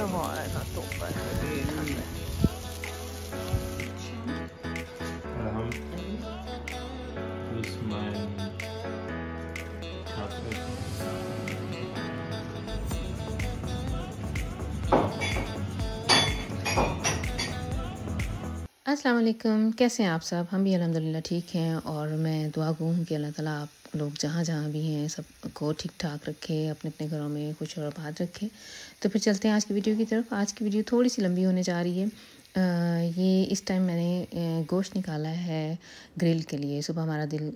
でもあれだと思います。अस्सलाम वालेकुम कैसे हैं आप सब हम भी अलहमदिल्ला ठीक हैं और मैं दुआ गूँ कि अल्लाह ताला आप लोग जहाँ जहाँ भी हैं सब को ठीक ठाक रखे अपने अपने घरों में कुछ और बात रखे तो फिर चलते हैं आज की वीडियो की तरफ आज की वीडियो थोड़ी सी लंबी होने जा रही है ये इस टाइम मैंने गोश्त निकाला है ग्रिल के लिए सुबह हमारा दिल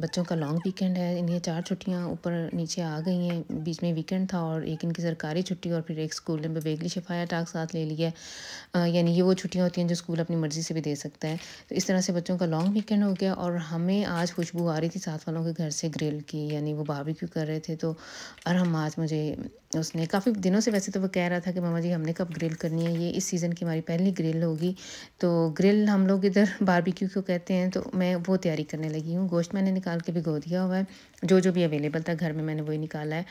बच्चों का लॉन्ग वीकेंड है इन्हें चार छुट्टियां ऊपर नीचे आ गई हैं बीच में वीकेंड था और एक इनकी सरकारी छुट्टी और फिर एक स्कूल ने बेगली शफाया टाक साथ ले लिया यानी ये वो छुट्टियां होती हैं जो स्कूल अपनी मर्ज़ी से भी दे सकता है तो इस तरह से बच्चों का लॉन्ग वीकेंड हो गया और हमें आज खुशबू आ रही थी साथ वालों के घर से ग्रिल की यानी वो क्यों कर रहे थे तो और हम आज मुझे उसने काफ़ी दिनों से वैसे तो वो कह रहा था कि मामा जी हमने कब ग्रिल करनी है ये इस सीज़न की हमारी पहली ग्रिल ग्रिल होगी तो ग्रिल हम लोग इधर बारबेक्यू को कहते हैं तो मैं वो तैयारी करने लगी हूँ गोश्त मैंने निकाल के भिगो दिया हुआ है जो जो भी अवेलेबल था घर में मैंने वही निकाला है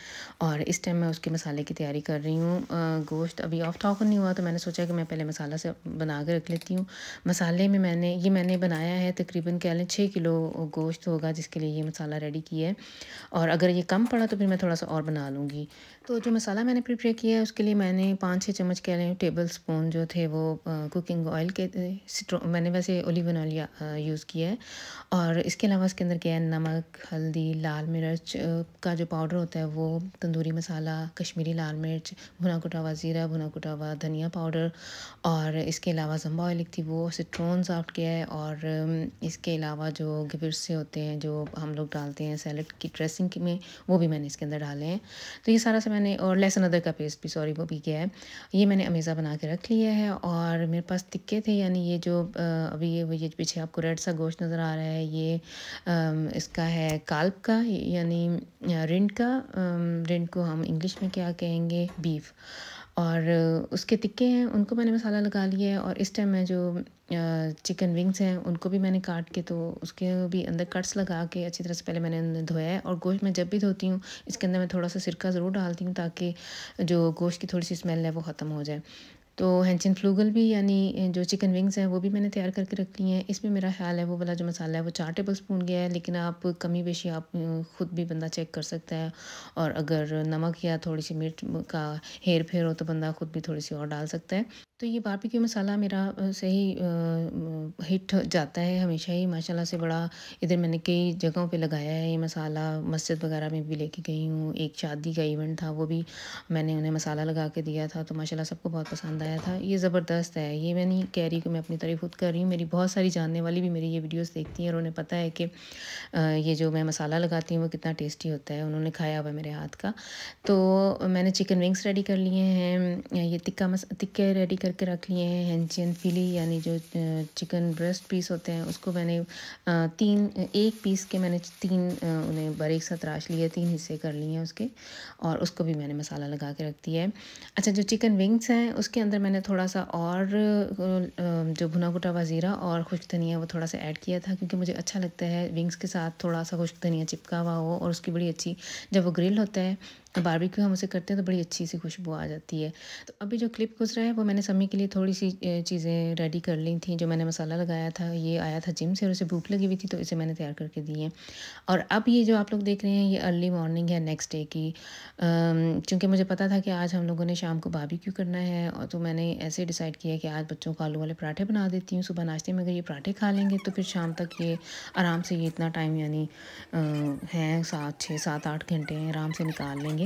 और इस टाइम मैं उसके मसाले की तैयारी कर रही हूँ गोश्त अभी ऑफ टॉक नहीं हुआ तो मैंने सोचा कि मैं पहले मसाला से बना के रख लेती हूँ मसाले में मैंने ये मैंने बनाया है तकरीबन कह लें छः किलो गोश्त होगा जिसके लिए ये मसाला रेडी किया है और अगर ये कम पड़ा तो फिर मैं थोड़ा सा और बना लूँगी तो जो मसाला मैंने प्रिपेयर किया है उसके लिए मैंने पाँच छः चम्मच कह लें टेबल स्पून जो थे वो कुकिंग ऑयल के मैंने वैसे ओलिवन ऑयल यूज़ किया है और इसके अलावा इसके अंदर क्या है नमक हल्दी लाल मिर्च का जो पाउडर होता है वो तंदूरी मसाला कश्मीरी लाल मिर्च भुना कुटा हुआ ज़ीरा भुना कुटा हुआ धनिया पाउडर और इसके अलावा जम्बा ऑयल थी वो सिट्रोन साफ्ट किया है और इसके अलावा जो से होते हैं जो हम लोग डालते हैं सैलड की ड्रेसिंग में वो भी मैंने इसके अंदर डाले हैं तो ये सारा सा मैंने और लहसुन अदर का पेस्ट भी सॉरी वो भी किया है ये मैंने अमेज़ा बना के रख लिया है और मेरे पास तिक्के थे यानी ये जो अभी ये ये पीछे आपको रेड सा गोश्त नज़र आ रहा है ये इसका है काल्प का यानी रिंड का रिंड को हम इंग्लिश में क्या कहेंगे बीफ और उसके तिक्के हैं उनको मैंने मसाला लगा लिया है और इस टाइम मैं जो चिकन विंग्स हैं उनको भी मैंने काट के तो उसके भी अंदर कट्स लगा के अच्छी तरह से पहले मैंने उन्हें धोया है और गोश्त मैं जब भी धोती हूँ इसके अंदर मैं थोड़ा सा सिरका ज़रूर डालती हूँ ताकि जो गोश्त की थोड़ी सी स्मेल है वो ख़त्म हो जाए तो हैंचिन फ्लूगल भी यानी जो चिकन विंग्स हैं वो भी मैंने तैयार करके रख ली हैं इसमें मेरा ख्याल है वो वाला जो मसाला है वो चार टेबल स्पून गया है लेकिन आप कमी बेशी आप ख़ुद भी बंदा चेक कर सकता है और अगर नमक या थोड़ी सी मिर्च का हेर फेर हो तो बंदा ख़ुद भी थोड़ी सी और डाल सकता है तो ये बारबेक्यू मसाला मेरा सही हिट जाता है हमेशा ही माशाल्लाह से बड़ा इधर मैंने कई जगहों पे लगाया है ये मसाला मस्जिद वगैरह में भी लेके गई हूँ एक शादी का इवेंट था वो भी मैंने उन्हें मसाला लगा के दिया था तो माशाल्लाह सबको बहुत पसंद आया था ये ज़बरदस्त है ये मैं नहीं कह रही कि मैं अपनी तारीफ खुद कर रही हूँ मेरी बहुत सारी जानने वाली भी मेरी ये वीडियोज़ देखती हैं और उन्हें पता है कि ये जो मैं मसाला लगाती हूँ वो कितना टेस्टी होता है उन्होंने खाया हुआ मेरे हाथ का तो मैंने चिकन विंग्स रेडी कर लिए हैं ये टिक्का मस टिक्के रेडी करके रख लिए हैं हैंचियन फिली यानी जो चिकन ब्रेस्ट पीस होते हैं उसको मैंने तीन एक पीस के मैंने तीन उन्हें एक सा तराश लिए तीन हिस्से कर लिए हैं उसके और उसको भी मैंने मसाला लगा के रख दिया है अच्छा जो चिकन विंग्स हैं उसके अंदर मैंने थोड़ा सा और जो भुना कुटा हुआ ज़ीरा और खुश्क धनिया वो थोड़ा सा ऐड किया था क्योंकि मुझे अच्छा लगता है विंग्स के साथ थोड़ा सा खुश्क धनिया चिपका हुआ हो और उसकी बड़ी अच्छी जब वो ग्रिल होता है तो बारबेक्यू हम उसे करते हैं तो बड़ी अच्छी सी खुशबू आ जाती है तो अभी जो क्लिप गुजरा है वो मैंने सम्मी के लिए थोड़ी सी चीज़ें रेडी कर ली थी जो मैंने मसाला लगाया था ये आया था जिम से और उसे भूख लगी हुई थी तो इसे मैंने तैयार करके दी है और अब ये जो आप लोग देख रहे हैं ये अर्ली मॉर्निंग है नेक्स्ट डे की चूँकि मुझे पता था कि आज हम लोगों ने शाम को भाभी करना है और तो मैंने ऐसे डिसाइड किया कि आज बच्चों को आलू वाले पराठे बना देती हूँ सुबह नाश्ते में अगर ये पराठे खा लेंगे तो फिर शाम तक ये आराम से ये इतना टाइम यानी है सात छः सात आठ घंटे आराम से निकाल लेंगे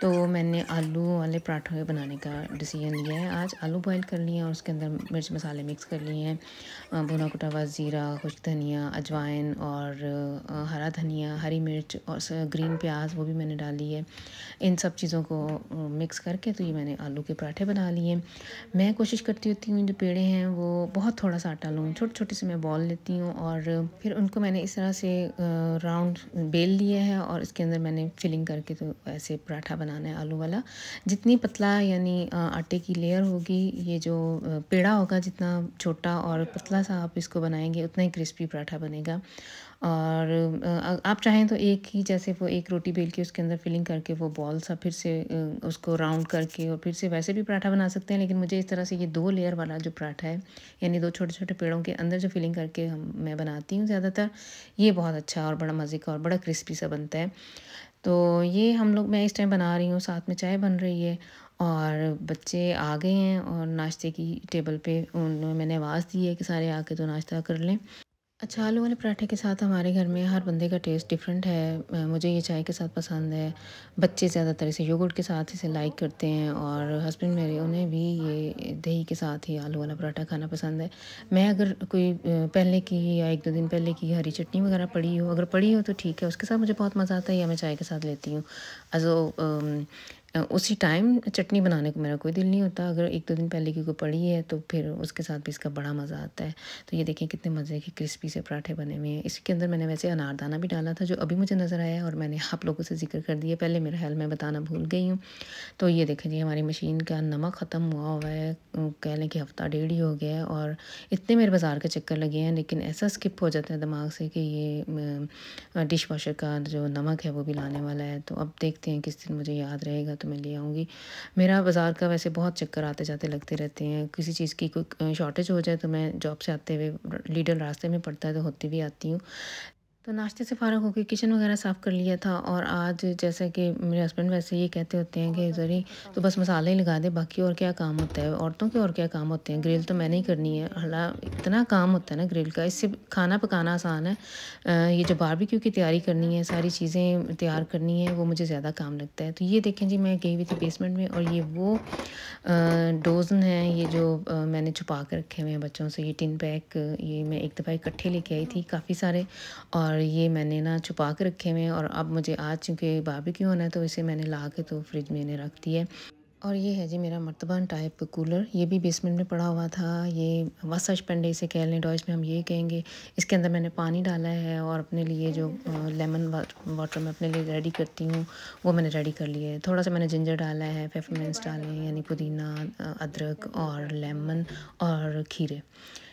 तो मैंने आलू वाले पराठे बनाने का डिसीजन लिया है आज आलू बॉईल कर लिए हैं और उसके अंदर मिर्च मसाले मिक्स कर लिए हैं भुना कुटा हुआ ज़ीरा खुश धनिया अजवाइन और हरा धनिया हरी मिर्च और ग्रीन प्याज वो भी मैंने डाली है इन सब चीज़ों को मिक्स करके तो ये मैंने आलू के पराठे बना लिए मैं कोशिश करती होती हूँ जो पेड़े हैं वो बहुत थोड़ा सा आटा लूँ छोटे छोटे से मैं बॉल लेती हूँ और फिर उनको मैंने इस तरह से राउंड बेल लिया है और इसके अंदर मैंने फिलिंग करके तो ऐसे पराठा बना बनाना है आलू वाला जितनी पतला यानी आटे की लेयर होगी ये जो पेड़ा होगा जितना छोटा और पतला सा आप इसको बनाएंगे उतना ही क्रिस्पी पराठा बनेगा और आप चाहें तो एक ही जैसे वो एक रोटी बेल के उसके अंदर फिलिंग करके वो बॉल सा फिर से उसको राउंड करके और फिर से वैसे भी पराठा बना सकते हैं लेकिन मुझे इस तरह से ये दो लेयर वाला जो पराठा है यानी दो छोटे छोटे पेड़ों के अंदर जो फिलिंग करके हम मैं बनाती हूँ ज़्यादातर ये बहुत अच्छा और बड़ा मज़े का और बड़ा क्रिस्पी सा बनता है तो ये हम लोग मैं इस टाइम बना रही हूँ साथ में चाय बन रही है और बच्चे आ गए हैं और नाश्ते की टेबल पे उन मैंने आवाज़ दी है कि सारे आके तो नाश्ता कर लें अच्छा आलू वाले पराठे के साथ हमारे घर में हर बंदे का टेस्ट डिफरेंट है मुझे ये चाय के साथ पसंद है बच्चे ज़्यादातर इसे योगर्ट के साथ इसे लाइक करते हैं और हस्बैंड मेरे उन्हें भी ये दही के साथ ही आलू वाला पराठा खाना पसंद है मैं अगर कोई पहले की या एक दो दिन पहले की हरी चटनी वगैरह पड़ी हो अगर पड़ी हो तो ठीक है उसके साथ मुझे बहुत मज़ा आता है या मैं चाय के साथ लेती हूँ जो उसी टाइम चटनी बनाने को मेरा कोई दिल नहीं होता अगर एक दो दिन पहले की कोई पड़ी है तो फिर उसके साथ भी इसका बड़ा मज़ा आता है तो ये देखें कितने मज़े के क्रिस्पी से पराठे बने हुए हैं इसके अंदर मैंने वैसे अनारदाना भी डाला था जो अभी मुझे नज़र आया और मैंने आप लोगों से जिक्र कर दिया पहले मेरा ख्याल मैं बताना भूल गई हूँ तो ये देखें जी हमारी मशीन का नमक ख़त्म हुआ हुआ है कह लें कि हफ़्ता डेढ़ ही हो गया है और इतने मेरे बाज़ार के चक्कर लगे हैं लेकिन ऐसा स्किप हो जाता है दिमाग से कि ये डिश वॉशर का जो नमक है वो भी लाने वाला है तो अब देखते हैं किस दिन मुझे याद रहेगा तो मैं ले आऊँगी मेरा बाज़ार का वैसे बहुत चक्कर आते जाते लगते रहते हैं किसी चीज़ की कोई शॉर्टेज हो जाए तो मैं जॉब से आते हुए लीडर रास्ते में पड़ता है तो होती भी आती हूँ तो नाश्ते से फ़ारग होकर किचन वगैरह साफ़ कर लिया था और आज जैसे कि मेरे हस्बैंड वैसे ये कहते होते हैं कि जरी तो बस मसाले ही लगा दे बाकी और क्या काम होता है औरतों के और क्या काम होते हैं ग्रिल तो मैंने ही करनी है हला इतना काम होता है ना ग्रिल का इससे खाना पकाना आसान है ये जो बारबेक्यू की तैयारी करनी है सारी चीज़ें तैयार करनी है वो मुझे ज़्यादा काम लगता है तो ये देखें जी मैं गई हुई थी बेसमेंट में और ये वो डोजन है ये जो मैंने छुपा कर रखे हुए हैं बच्चों से ये टिन पैक ये मैं एक दफ़ा इकट्ठे लेके आई थी काफ़ी सारे और और ये मैंने ना छुपा के रखे हुए हैं और अब मुझे आज चूँकि क्यों होना है तो इसे मैंने ला के तो फ्रिज में इन्हें रख दिया और ये है जी मेरा मरतबान टाइप कूलर ये भी बेसमेंट में पड़ा हुआ था ये वसाश पंडे इसे कह लें डॉइस में हम ये कहेंगे इसके अंदर मैंने पानी डाला है और अपने लिए जो लेमन वाटर मैं अपने लिए रेडी करती हूँ वो मैंने रेडी कर लिया है थोड़ा सा मैंने जिंजर डाला है पेपरमेंट्स डाले हैं यानी पुदीना अदरक और लेमन और खीरे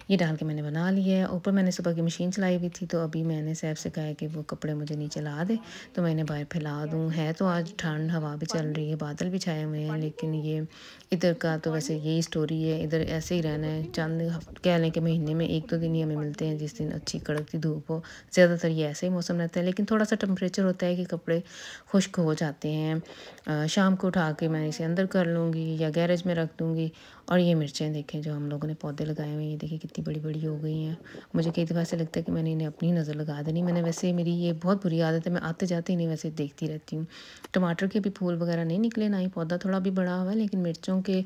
ये डाल के मैंने बना लिया है ऊपर मैंने सुबह की मशीन चलाई हुई थी तो अभी मैंने सैफ से कहा कि वो कपड़े मुझे नीचे ला दे तो मैंने बाहर फैला दूँ है तो आज ठंड हवा भी चल रही है बादल भी छाए हुए हैं लेकिन ये इधर का तो वैसे यही स्टोरी है इधर ऐसे ही रहना है चंद कह लें कि महीने में एक दो दिन ही हमें मिलते हैं जिस दिन अच्छी कड़कती धूप हो ज़्यादातर ये ऐसे ही मौसम रहता है लेकिन थोड़ा सा टम्परेचर होता है कि कपड़े खुश्क हो जाते हैं शाम को उठा के मैं इसे अंदर कर लूँगी या गैरेज में रख दूँगी और ये मिर्चें देखें जो हम लोगों ने पौधे लगाए हुए हैं ये देखिए इतनी बड़ी बड़ी हो गई हैं मुझे कई दफ़ा ऐसा लगता है कि मैंने इन्हें अपनी नज़र लगा देनी मैंने वैसे मेरी ये बहुत बुरी आदत है मैं आते जाते इन्हें वैसे देखती रहती हूँ टमाटर के भी फूल वगैरह नहीं निकले ना ही पौधा थोड़ा भी बड़ा हुआ है लेकिन मिर्चों के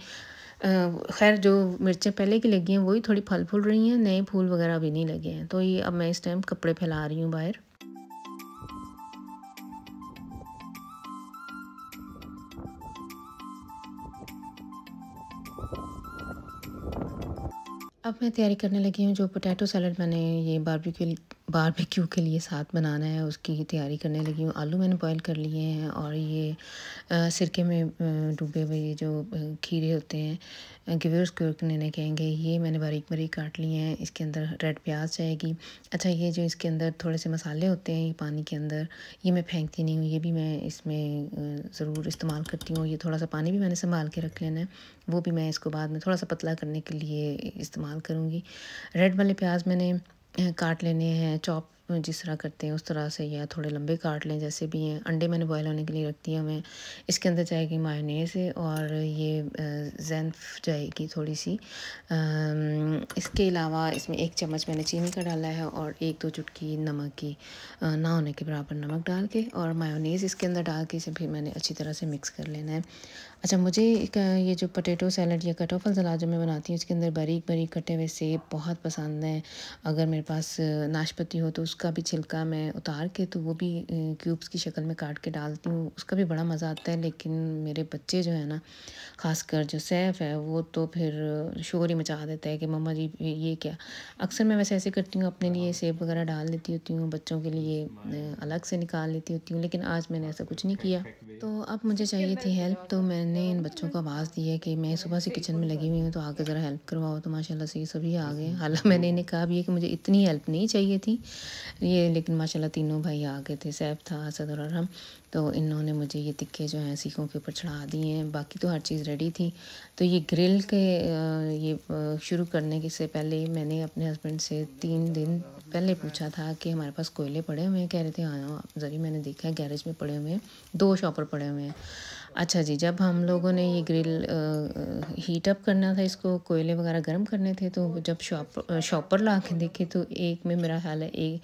खैर जो मिर्चें पहले की लगी हैं वही थोड़ी फल फूल रही हैं नए फूल वगैरह भी नहीं लगे हैं तो ये अब मैं इस टाइम कपड़े फैला रही हूँ बाहर Thank you. अब मैं तैयारी करने लगी हूँ जो पोटैटो सैलड मैंने ये बारबेक्यू बारबेक्यू के लिए साथ बनाना है उसकी तैयारी करने लगी हूँ आलू मैंने बॉईल कर लिए हैं और ये सिरके में डूबे हुए ये जो खीरे होते हैं गिवर्स ने कहेंगे ये मैंने बारीक बारीक काट लिए हैं इसके अंदर रेड प्याज जाएगी अच्छा ये जो इसके अंदर थोड़े से मसाले होते हैं ये पानी के अंदर ये मैं फेंकती नहीं हूँ ये भी मैं इसमें ज़रूर इस्तेमाल करती हूँ ये थोड़ा सा पानी भी मैंने संभाल के रख लेना है वो भी मैं इसको बाद में थोड़ा सा पतला करने के लिए इस्तेमाल करूँगी रेड वाले प्याज मैंने काट लेने हैं चॉप जिस तरह करते हैं उस तरह से या थोड़े लंबे काट लें जैसे भी हैं अंडे मैंने बॉयल होने के लिए रख दिया मैं इसके अंदर जाएगी मायोनीस और ये जैनफ जाएगी थोड़ी सी इसके अलावा इसमें एक चम्मच मैंने चीनी का डाला है और एक दो चुटकी नमक की ना होने के बराबर नमक डाल के और मायोनीस इसके अंदर डाल के इसे फिर मैंने अच्छी तरह से मिक्स कर लेना है अच्छा मुझे एक ये जो पोटैटो सैलड या कटोफल सलाद जो मैं बनाती हूँ इसके अंदर बारीक बारीक कटे हुए सेब बहुत पसंद हैं अगर मेरे पास नाशपाती हो तो उसका भी छिलका मैं उतार के तो वो भी क्यूब्स की शक्ल में काट के डालती हूँ उसका भी बड़ा मज़ा आता है लेकिन मेरे बच्चे जो है ना ख़ासकर जो सैफ़ है वो तो फिर शोर ही मचा देता है कि मम्मा जी ये क्या अक्सर मैं वैसे ऐसे करती हूँ अपने लिए सेब वगैरह डाल देती होती हूँ बच्चों के लिए अलग से निकाल लेती होती हूँ लेकिन आज मैंने ऐसा कुछ नहीं किया तो अब मुझे चाहिए थी हेल्प तो मैं ने इन बच्चों को आवाज़ दी है कि मैं सुबह से किचन में लगी हुई हूँ तो आके ज़रा हेल्प करवाओ तो माशाल्लाह से ये सभी आ गए हालांकि मैंने इन्हें कहा भी है कि मुझे इतनी हेल्प नहीं चाहिए थी ये लेकिन माशाल्लाह तीनों भाई आ गए थे सैफ था असद और अरहम तो इन्होंने मुझे ये तिक्के जो हैं सीखों के ऊपर चढ़ा दिए हैं बाकी तो हर चीज़ रेडी थी तो ये ग्रिल के ये शुरू करने के से पहले मैंने अपने हस्बैंड से तीन दिन पहले पूछा था कि हमारे पास कोयले पड़े हुए हैं कह रहे थे हाँ, हाँ जरिए मैंने देखा है गैरेज में पड़े हुए हैं दो शॉपर पड़े हुए हैं अच्छा जी जब हम लोगों ने ये ग्रिल हीट अप करना था इसको कोयले वगैरह गर्म करने थे तो जब शॉप शॉपर ला के देखे तो एक में मेरा ख्याल है एक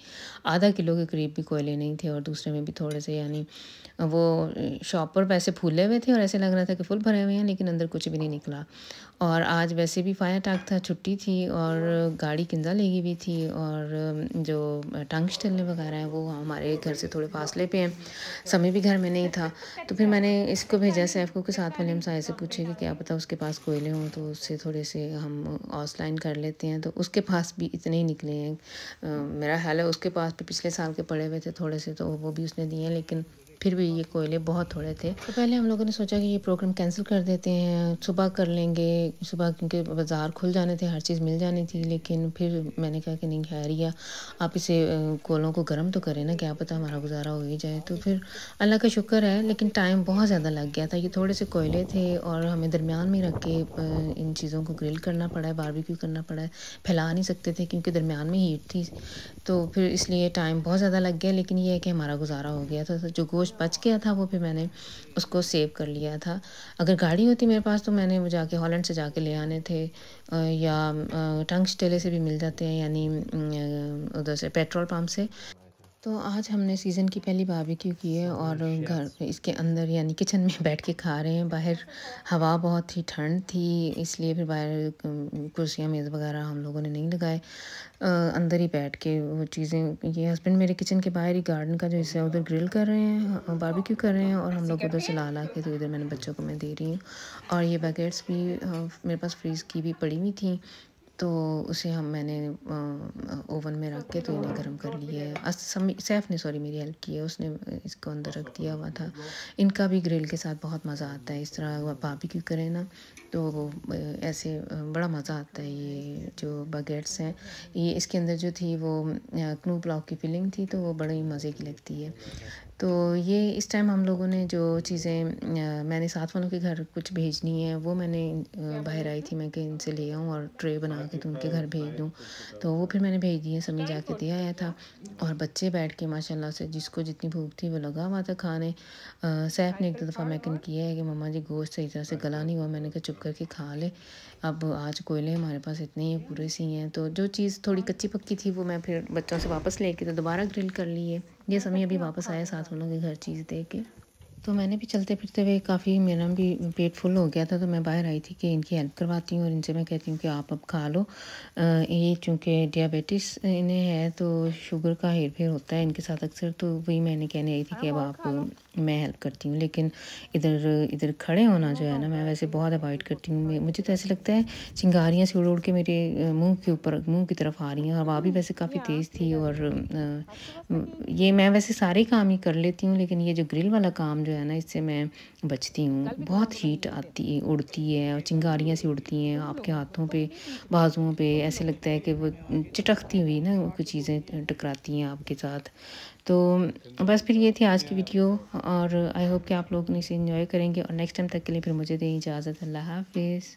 आधा किलो के करीब भी कोयले नहीं थे और दूसरे में भी थोड़े से यानी वो शॉपर वैसे फूले हुए थे और ऐसे लग रहा था कि फुल भरे हुए हैं लेकिन अंदर कुछ भी नहीं निकला और आज वैसे भी फायर टाक था छुट्टी थी और गाड़ी किंजा लगी हुई थी और जो टंग स्टलने वगैरह है वो हमारे घर से थोड़े फासले पे हैं समय भी घर में नहीं था तो फिर मैंने इसको भेजा सैफ को के साथ वाले हम साय से पूछे कि क्या पता उसके पास कोयले हों तो उससे थोड़े से हम ऑसलाइन कर लेते हैं तो उसके पास भी इतने ही निकले हैं मेरा ख्याल है उसके पास भी पिछले साल के पड़े हुए थे थोड़े से तो वो भी उसने दिए लेकिन फिर भी ये कोयले बहुत थोड़े थे तो पहले हम लोगों ने सोचा कि ये प्रोग्राम कैंसिल कर देते हैं सुबह कर लेंगे सुबह क्योंकि बाज़ार खुल जाने थे हर चीज़ मिल जानी थी लेकिन फिर मैंने कहा कि नहीं खैर आप इसे कोलों को गर्म तो करें ना क्या पता हमारा गुजारा हो ही जाए तो फिर अल्लाह का शुक्र है लेकिन टाइम बहुत ज़्यादा लग गया था ये थोड़े से कोयले थे और हमें दरमियान में रख के इन चीज़ों को ग्रिल करना पड़ा है बारबेक्यू करना पड़ा है फैला नहीं सकते थे क्योंकि दरमियान में हीट थी तो फिर इसलिए टाइम बहुत ज़्यादा लग गया लेकिन ये है कि हमारा गुजारा हो गया था तो जो गोश्त बच गया था वो भी मैंने उसको सेव कर लिया था अगर गाड़ी होती मेरे पास तो मैंने वो जाके हॉलैंड से जाके ले आने थे या टंग स्टेले से भी मिल जाते हैं यानी उधर से पेट्रोल पम्प से तो आज हमने सीज़न की पहली बारबेक्यू की है oh, और घर इसके अंदर यानी किचन में बैठ के खा रहे हैं बाहर हवा बहुत ही ठंड थी इसलिए फिर बाहर कुर्सियाँ मेज़ वगैरह हम लोगों ने नहीं लगाए अंदर ही बैठ के वो चीज़ें ये हस्बैंड मेरे किचन के बाहर ही गार्डन का जो हिस्सा है उधर ग्रिल कर रहे हैं बारबेक्यू कर रहे हैं और हम लोग उधर से ला ला के तो इधर मैंने बच्चों को मैं दे रही हूँ और ये बकेट्स भी मेरे पास फ्रीज़ की भी पड़ी हुई थी तो उसे हम मैंने ओवन में रख के तो इन्हें गर्म कर लिया है सैफ़ ने सॉरी मेरी हेल्प की है उसने इसको अंदर रख दिया हुआ था इनका भी ग्रिल के साथ बहुत मज़ा आता है इस तरह क्यों करें ना तो ऐसे बड़ा मज़ा आता है ये जो बगेट्स हैं ये इसके अंदर जो थी वो क्नू ब्लॉक की फिलिंग थी तो वो बड़ी मज़े की लगती है तो ये इस टाइम हम लोगों ने जो चीज़ें मैंने साथ वालों के घर कुछ भेजनी है वो मैंने बाहर आई थी मैं कि इनसे ले आऊँ और ट्रे बना के तो उनके घर भेज दूँ तो वो फिर मैंने भेज दिए जा जाके दिया आया था और बच्चे बैठ के माशाल्लाह से जिसको जितनी भूख थी वो लगा हुआ था खाने सैफ ने एक दफ़ा मैकन किया है कि मम्मा जी गोश्त सही तरह से गला नहीं हुआ मैंने कहा चुप करके खा ले अब आज कोयले हमारे पास इतने ही पूरे सी हैं तो जो चीज़ थोड़ी कच्ची पक्की थी वो मैं फिर बच्चों से वापस लेके तो दोबारा ग्रिल कर लिए ये समय अभी अच्छा, वापस आया साथ वालों के घर चीज़ दे के तो मैंने भी चलते फिरते हुए काफ़ी मेरा भी पेट फुल हो गया था तो मैं बाहर आई थी कि इनकी हेल्प करवाती हूँ और इनसे मैं कहती हूँ कि आप अब खा लो ये चूँकि डायबिटिस इन्हें है तो शुगर का हेर फेर होता है इनके साथ अक्सर तो वही मैंने कहने आई थी कि अब हाँ, आप मैं हेल्प करती हूँ लेकिन इधर इधर खड़े होना जो है ना मैं वैसे बहुत अवॉइड करती हूँ मुझे तो ऐसे लगता है चिंगारियाँ से उड़ उड़ के मेरे मुँह के ऊपर मुँह की तरफ आ रही हैं हवा भी वैसे काफ़ी तेज़ थी और तो ये मैं वैसे सारे काम ही कर लेती हूँ लेकिन ये जो ग्रिल वाला काम जो है ना इससे मैं बचती हूँ तो बहुत हीट आती है उड़ती है और चिंगारियाँ सी उड़ती हैं आपके हाथों पे बाजुओं पे ऐसे लगता है कि वो चटकती हुई ना कुछ चीज़ें टकराती हैं आपके साथ तो बस फिर ये थी आज की वीडियो और आई होप कि आप लोग इसे इन्जॉय करेंगे और नेक्स्ट टाइम तक के लिए फिर मुझे दें इजाज़त अल्लाह हाफिज़